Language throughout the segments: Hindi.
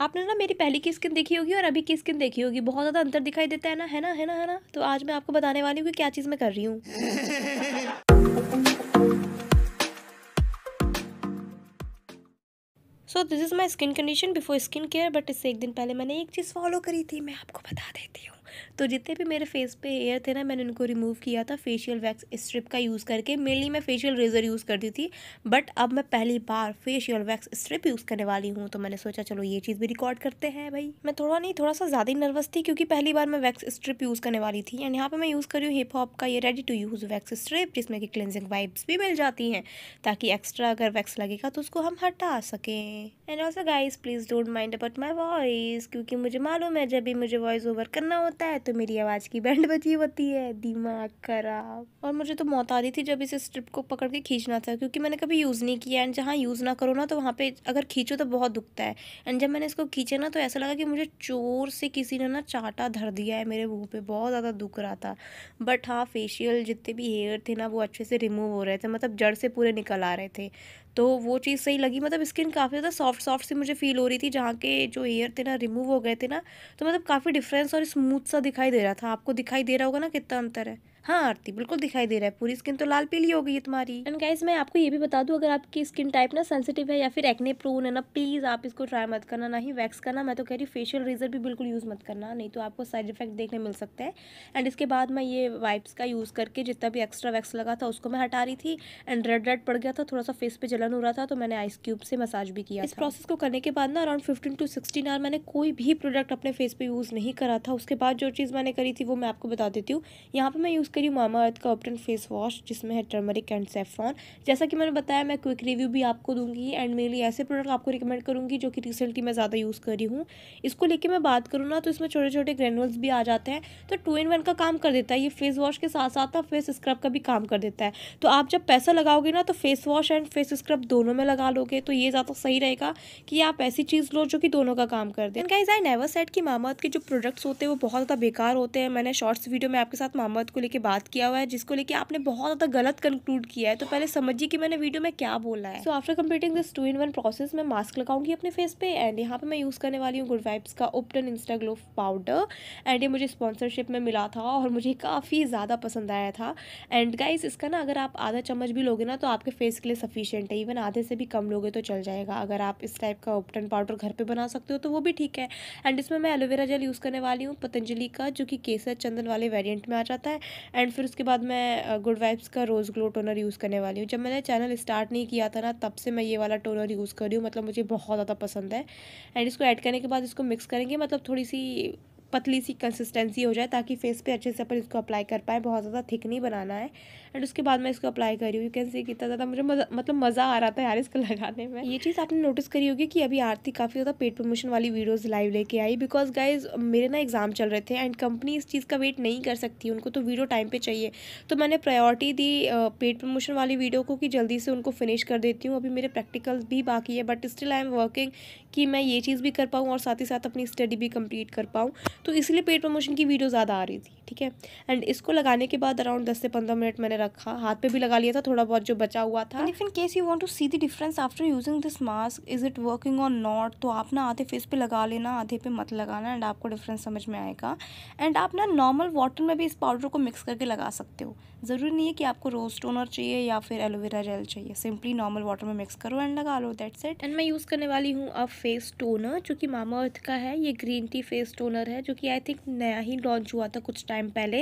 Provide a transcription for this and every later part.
आपने ना मेरी पहली की स्किन देखी होगी और अभी की स्किन देखी होगी बहुत ज़्यादा अंतर दिखाई देता है ना है ना है ना है ना तो आज मैं आपको बताने वाली हूँ कि क्या चीज़ मैं कर रही हूँ so this is my skin condition before skin care but इससे एक दिन पहले मैंने एक चीज़ फॉलो करी थी मैं आपको बता देती हूँ तो जितने भी मेरे फेस पे हेयर थे ना मैंने उनको रिमूव किया था फेशियल वैक्स स्ट्रिप का यूज़ करके मेनली मैं फेशियल रेज़र यूज़ करती थी बट अब मैं पहली बार फेशियल वैक्स स्ट्रिप यूज़ करने वाली हूँ तो मैंने सोचा चलो ये चीज़ भी रिकॉर्ड करते हैं भाई मैं थोड़ा नहीं थोड़ा सा ज़्यादा ही नर्वस थी क्योंकि पहली बार मैं वैक्स स्ट्रिप यूज़ करने वाली थी एंड यहाँ पर मैं यूज़ करी हूँ हिप हॉप का ये ready to use wax strip जिसमें कि क्लिनजिंग वाइब्स भी मिल जाती हैं ताकि एक्स्ट्रा अगर वैक्स लगेगा तो उसको हम हटा सकें and also guys please don't mind about my voice क्योंकि मुझे मालूम है जब भी मुझे वॉइस ओवर करना होता होता है तो मेरी आवाज़ की बैंड बची होती है दिमाग खराब और मुझे तो मौत आ रही थी जब इस स्ट्रिप को पकड़ के खींचना था क्योंकि मैंने कभी यूज़ नहीं किया एंड जहाँ यूज़ ना करो ना तो वहाँ पे अगर खींचो तो बहुत दुखता है एंड जब मैंने इसको खींचा ना तो ऐसा लगा कि मुझे चोर से किसी ने ना चाटा धर दिया है मेरे मुँह पर बहुत ज़्यादा दुख रहा था बट हाँ फेशियल जितने भी हेयर थे ना वो अच्छे से रिमूव हो रहे थे मतलब जड़ से पूरे निकल आ रहे थे तो वो चीज़ सही लगी मतलब स्किन काफ़ी ज़्यादा सॉफ्ट सॉफ्ट सी मुझे फील हो रही थी जहाँ के जो हेयर थे ना रिमूव हो गए थे ना तो मतलब काफ़ी डिफरेंस और स्मूथ सा दिखाई दे रहा था आपको दिखाई दे रहा होगा ना कितना अंतर है हाँ आरती बिल्कुल दिखाई दे रहा है पूरी स्किन तो लाल पीली हो गई है तुम्हारी एंड गाइज मैं आपको ये भी बता दूँ अगर आपकी स्किन टाइप ना सेंसिटिव है या फिर एक्ने प्रोन है ना प्लीज़ आप इसको ट्राई मत करना ना ही वैक्स करना मैं तो कह रही फेशियल रेजर भी बिल्कुल यूज़ मत करना नहीं तो आपको साइड इफेक्ट देखने मिल सकते हैं एंड इसके बाद मैं ये वाइप्स का यूज़ करके जितना भी एक्स्ट्रा वैक्स लगा था उसको मैं हटा रही थी एंड रेड रेड पड़ गया था थोड़ा सा फेस पे जलन हो रहा था तो मैंने आइस क्यूब से मसाज भी किया इस प्रोसेस को करने के बाद ना around fifteen to sixteen hour मैंने कोई भी प्रोडक्ट अपने फेस पर यूज़ नहीं करा था उसके बाद जो चीज़ मैंने करी थी वो मैं आपको बता देती हूँ यहाँ पर मैं यूज़ यूज़ करी मामा अर्थ का ऑप्टन फेस वॉश जिसमें है टर्मरिक एंड सेफ्रॉन जैसा कि मैंने बताया मैं क्विक रिव्यू भी आपको दूंगी एंड मेरे लिए ऐसे प्रोडक्ट आपको रिकमेंड करूँगी जो कि रिसेंटली मैं ज़्यादा यूज़ करी हूँ इसको लेके मैं बात करूँ ना तो इसमें छोटे छोटे ग्रेनुअल्स भी आ जाते हैं तो टू इन वन का काम कर देता है ये फेस वॉश के साथ साथ ना फेस स्क्रब का भी काम कर देता है तो आप जब पैसा लगाओगे ना तो face wash and face scrub दोनों में लगा लोगे तो ये ज़्यादा सही रहेगा कि आप ऐसी चीज़ लो जो कि दोनों का काम कर दे गाइज आई नेवर सेट कि मामा के जो प्रोडक्ट्स होते हैं वो बहुत ज़्यादा बेकार होते हैं मैंने शॉर्ट्स वीडियो में आपके साथ मामा को लेकर लेके बात किया हुआ है जिसको लेके आपने बहुत ज़्यादा गलत कंक्लूड किया है तो पहले समझिए कि मैंने वीडियो में क्या बोला है so after completing this two in one process मैं मास्क लगाऊंगी अपने फेस पे एंड यहाँ पे मैं यूज़ करने वाली हूँ गुड वाइब्स का ubtan insta glow powder and ये मुझे स्पॉन्सरशिप में मिला था और मुझे काफ़ी ज़्यादा पसंद आया था एंड गाइज इसका ना अगर आप आधा चम्मच भी लोगे ना तो आपके फेस के लिए सफिशियंट है इवन आधे से भी कम लोगे तो चल जाएगा अगर आप इस टाइप का ओपटन पाउडर घर पर बना सकते हो तो वो भी ठीक है एंड इसमें मैं एलोवेरा जेल यूज़ करने वाली हूँ पतंजलि का जो कि केसर चंदन वाले वेरियंट में आ जाता है एंड फिर उसके बाद मैं गुड वाइब्स का रोज़ ग्लो टोनर यूज़ करने वाली हूँ जब मैंने चैनल स्टार्ट नहीं किया था ना तब से मैं ये वाला टोनर यूज़ कर रही हूँ मतलब मुझे बहुत ज़्यादा पसंद है एंड इसको ऐड करने के बाद इसको मिक्स करेंगे मतलब थोड़ी सी पतली सी कंसिस्टेंसी हो जाए ताकि फेस पे अच्छे से अपन इसको अप्लाई कर पाए बहुत ज़्यादा थिक नहीं बनाना है एंड उसके बाद मैं इसको अप्लाई करी हूँ यू कैन सी कितना ज़्यादा मुझे मज़ा मतलब मज़ा आ रहा था यार इसको लगाने में ये चीज़ आपने नोटिस करी होगी कि अभी आरती काफ़ी ज़्यादा पेट प्रमोशन वाली वीडियोज़ लाइव लेके आई बिकॉज गाइज मेरे ना एग्ज़ाम चल रहे थे एंड कंपनी इस चीज़ का वेट नहीं कर सकती उनको तो वीडियो टाइम पर चाहिए तो मैंने प्रायोरिटी दी पेट प्रमोशन वाली वीडियो को कि जल्दी से उनको फिनिश कर देती हूँ अभी मेरे प्रैक्टिकल्स भी बाकी है but still I am working कि मैं ये चीज़ भी कर पाऊँ और साथ ही साथ अपनी स्टडी भी कम्प्लीट कर पाऊँ तो इसलिए पेट प्रमोशन की वीडियो ज़्यादा आ रही थी ठीक है एंड इसको लगाने के बाद अराउंड दस से पंद्रह मिनट मैंने रखा हाथ पे भी लगा लिया था थोड़ा बहुत जो बचा हुआ था if in case you want to see the difference after using this mask is it working or not तो आप ना आधे फेस पे लगा लेना आधे पे मत लगाना एंड आपको डिफरेंस समझ में आएगा एंड आप ना नॉर्मल वाटर में भी इस पाउडर को मिक्स करके लगा सकते हो ज़रूरी नहीं है कि आपको रोज टोनर चाहिए या फिर aloe vera gel simply normal water में मिक्स करो एंड लगा लो दैट सेट एंड मैं यूज़ करने वाली हूँ अब फेस टोनर जो कि मामा अर्थ का है ये ग्रीन टी फेस टोनर है जो कि आई थिंक नया ही लॉन्च हुआ था कुछ टाइम टाइम पहले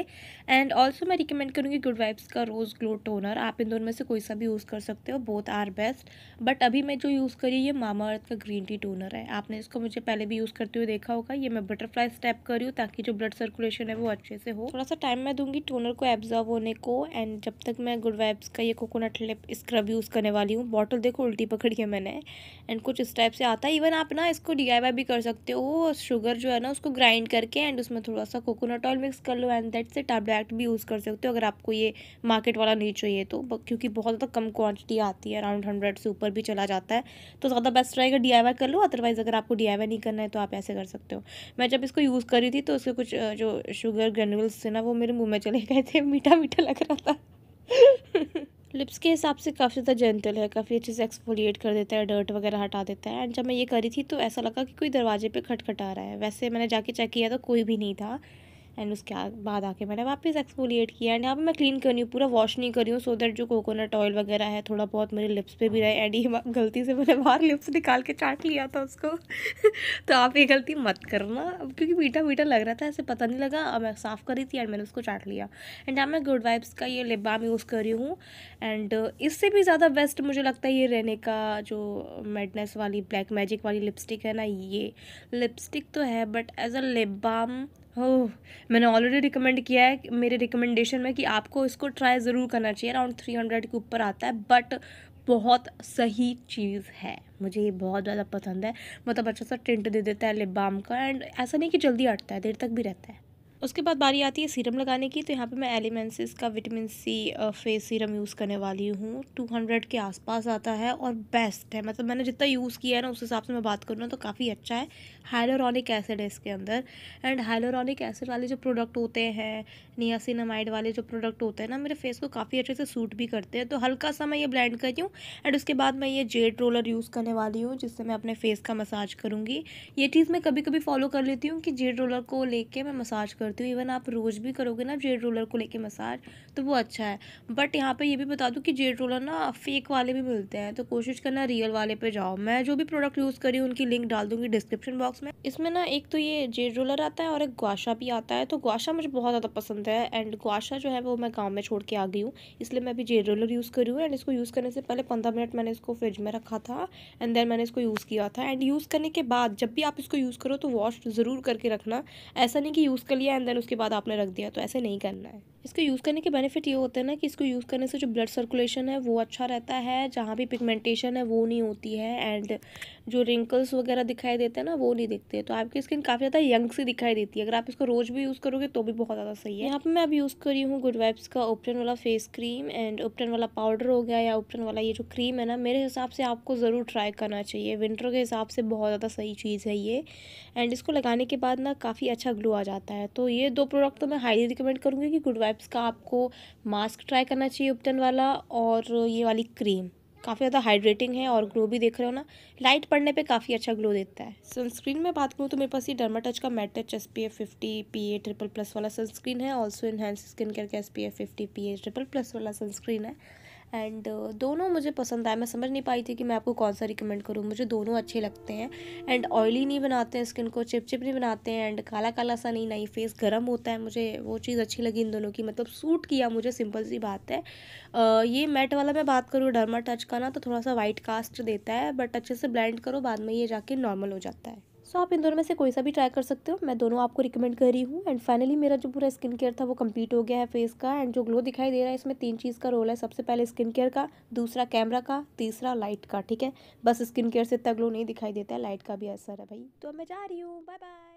एंड ऑल्सो मैं रिकमेंड करूँगी गुड वाइब्स का रोज़ ग्लो टोनर आप इन दोनों में से कोई सा भी यूज़ कर सकते हो बोथ आर बेस्ट बट अभी मैं जो यूज़ करी ये मामा अर्थ का ग्रीन टी टोनर है आपने इसको मुझे पहले भी यूज़ करते हुए देखा होगा ये मैं बटरफ्लाई स्टेप कर रही हूँ ताकि जो ब्लड सर्कुलेशन है वो अच्छे से हो थोड़ा सा टाइम मैं दूंगी टोनर को एब्जॉर्व होने को एंड जब तक मैं गुड वाइब्स का ये कोकोनट लिप स्क्रब यूज़ करने वाली हूँ बॉटल देखो उल्टी पकड़ी है मैंने एंड कुछ इस टाइप से आता है इवन आप ना इसको डी भी कर सकते हो शुगर जो है ना उसको ग्राइंड करके एंड उसमें थोड़ा सा कोकोनट ऑयल मिक्स कर लो लो एंड देट से आप डायरेक्ट भी यूज़ कर सकते हो अगर आपको ये मार्केट वाला नहीं चाहिए तो क्योंकि बहुत ज़्यादा कम क्वांटिटी आती है अराउंड हंड्रेड से ऊपर भी चला जाता है तो ज़्यादा बेस्ट रहेगा डी कर लो अदरवाइज़ अगर आपको डी नहीं करना है तो आप ऐसे कर सकते हो मैं जब इसको यूज़ करी थी तो उसके कुछ जो शुगर ग्रेनुल्स थे ना वो मेरे मुँह में चले गए थे मीठा मीठा लग रहा था लिप्स के हिसाब से काफ़ी ज़्यादा जेंटल है काफ़ी अच्छे से एक्सफोलिएट कर देता है डर्ट वगैरह हटा देता है एंड जब मैं ये करी थी तो ऐसा लगा कि कोई दरवाजे पे खटखटा रहा है वैसे मैंने जाके चेक किया तो कोई भी नहीं था एंड उसके बाद आके मैंने वापस एक्सफोलिएट किया एंड यहाँ पे मैं क्लीन कर रही हूँ पूरा वॉश नहीं कर रही हूँ सो दैट जो कोकोनट ऑयल वगैरह है थोड़ा बहुत मेरे लिप्स पे भी रहे एंड ये गलती से मैंने बाहर लिप्स निकाल के चाट लिया था उसको तो आप ये गलती मत करना क्योंकि मीठा मीठा लग रहा था ऐसे पता नहीं लगा अब मैं साफ़ करी थी एंड मैंने उसको चाट लिया एंड यहाँ मैं गुड वाइब्स का ये लिप बाम यूज़ कर रही हूँ एंड इससे भी ज़्यादा बेस्ट मुझे लगता है ये रहने का जो मेडनेस वाली ब्लैक मैजिक वाली लिपस्टिक है ना ये लिपस्टिक तो है but as a lip balm oh मैंने ऑलरेडी रिकमेंड किया है मेरे रिकमेंडेशन में कि आपको इसको ट्राई ज़रूर करना चाहिए अराउंड थ्री हंड्रेड के ऊपर आता है बट बहुत सही चीज़ है मुझे ये बहुत ज़्यादा पसंद है मतलब अच्छा सा टिंट दे देता है लिप बाम का एंड ऐसा नहीं कि जल्दी हटता है देर तक भी रहता है उसके बाद बारी आती है सीरम लगाने की तो यहाँ पे मैं एलिमेंसिस का vitamin C face serum use करने वाली हूँ टू हंड्रेड के आसपास आता है और बेस्ट है मतलब मैंने जितना यूज़ किया है ना उस हिसाब से मैं बात करूँ तो काफ़ी अच्छा है हाइलोरॉनिक एसिड है इसके अंदर एंड हाइलोरॉनिक एसिड वाले जो प्रोडक्ट होते हैं नियासिनमाइड वाले जो प्रोडक्ट होते हैं ना मेरे फेस को काफ़ी अच्छे से सूट भी करते हैं तो हल्का सा मैं ये ब्लेंड कर रही हूँ एंड उसके बाद मैं ये जेड रोलर यूज़ करने वाली हूँ जिससे मैं अपने फेस का मसाज करूँगी ये चीज़ मैं कभी कभी फॉलो कर लेती हूँ कि जेड रोलर को लेके मैं मसाज कर करती हो इवन आप रोज़ भी करोगे ना जेड रोलर को लेके मसाज तो वो अच्छा है बट यहाँ पे ये भी बता दूँ कि जेड रोलर ना फेक वाले भी मिलते हैं तो कोशिश करना रियल वाले पे जाओ मैं जो भी प्रोडक्ट यूज़ करी उनकी लिंक डाल दूँगी डिस्क्रिप्शन बॉक्स में इसमें ना एक तो ये जेड रोलर आता है और एक गुआशा भी आता है तो गुआशा मुझे बहुत ज़्यादा पसंद है एंड गुआशा जो है वो मैं गाँव में छोड़ के आ गई हूँ इसलिए मैं अभी जेड रोलर यूज़ करी हूँ एंड इसको यूज़ करने से पहले पंद्रह मिनट मैंने इसको फ्रिज में रखा था एंड देन मैंने इसको यूज़ किया था एंड यूज़ करने के बाद जब भी आप इसको यूज़ करो तो वॉश ज़रूर करके रखना ऐसा नहीं कि यूज़ कर लिया एंड देन उसके बाद आपने रख दिया तो ऐसे नहीं करना है इसको यूज़ करने के बेनिफिट ये होते हैं ना कि इसको यूज़ करने से जो ब्लड सर्कुलेशन है वो अच्छा रहता है जहाँ भी पिगमेंटेशन है वो नहीं होती है एंड जो रिंकल्स वगैरह दिखाई देते हैं ना वो नहीं दिखते तो आपकी स्किन काफ़ी ज़्यादा यंग सी दिखाई देती है अगर आप इसको रोज़ भी यूज़ करोगे तो भी बहुत ज़्यादा सही है यहाँ पर मैं अब यूज़ कर रही हूँ गुड वाइब्स का ओपटन वाला फेस क्रीम एंड ओपटन वाला पाउडर हो गया या ओपटन वाला ये जो क्रीम है ना मेरे हिसाब से आपको ज़रूर ट्राई करना चाहिए विंटर के हिसाब से बहुत ज़्यादा सही चीज़ है ये एंड इसको लगाने के बाद ना काफ़ी अच्छा ग्लो आ जाता है तो तो ये दो प्रोडक्ट तो मैं हाईली रिकमेंड करूँगी कि गुड वाइब्स का आपको मास्क ट्राई करना चाहिए उपटन वाला और ये वाली क्रीम काफ़ी ज़्यादा हाइड्रेटिंग है और ग्लो भी देख रहे हो ना लाइट पड़ने पे काफ़ी अच्छा ग्लो देता है सनस्क्रीन में बात करूँ तो मेरे पास ये डर्मा टच का matte touch S P F fifty P A triple plus वाला सनस्क्रीन है ऑल्सो इन्हेंस स्किन केयर का S P F fifty P A triple plus वाला सनस्क्रीन है एंड uh, दोनों मुझे पसंद आए मैं समझ नहीं पाई थी कि मैं आपको कौन सा रिकमेंड करूँ मुझे दोनों अच्छे लगते हैं एंड ऑयली नहीं बनाते हैं स्किन को चिपचिप नहीं बनाते हैं एंड काला काला सा नहीं नहीं फेस गर्म होता है मुझे वो चीज़ अच्छी लगी इन दोनों की मतलब सूट किया मुझे सिंपल सी बात है uh, ये मैट वाला मैं बात करूँ डर्मा टच का ना तो थोड़ा सा वाइट कास्ट देता है बट अच्छे से ब्लेंड करो बाद में ये जाके नॉर्मल हो जाता है सो आप इन दोनों में से कोई सा भी ट्राई कर सकते हो मैं दोनों आपको रिकमेंड कर रही हूँ एंड फाइनली मेरा जो पूरा स्किन केयर था वो कंप्लीट हो गया है फेस का एंड जो ग्लो दिखाई दे रहा है इसमें तीन चीज़ का रोल है सबसे पहले स्किन केयर का दूसरा कैमरा का तीसरा लाइट का ठीक है बस स्किन केयर से इतना ग्लो नहीं दिखाई देता है लाइट का भी असर है भाई तो मैं जा रही हूँ बाय बाय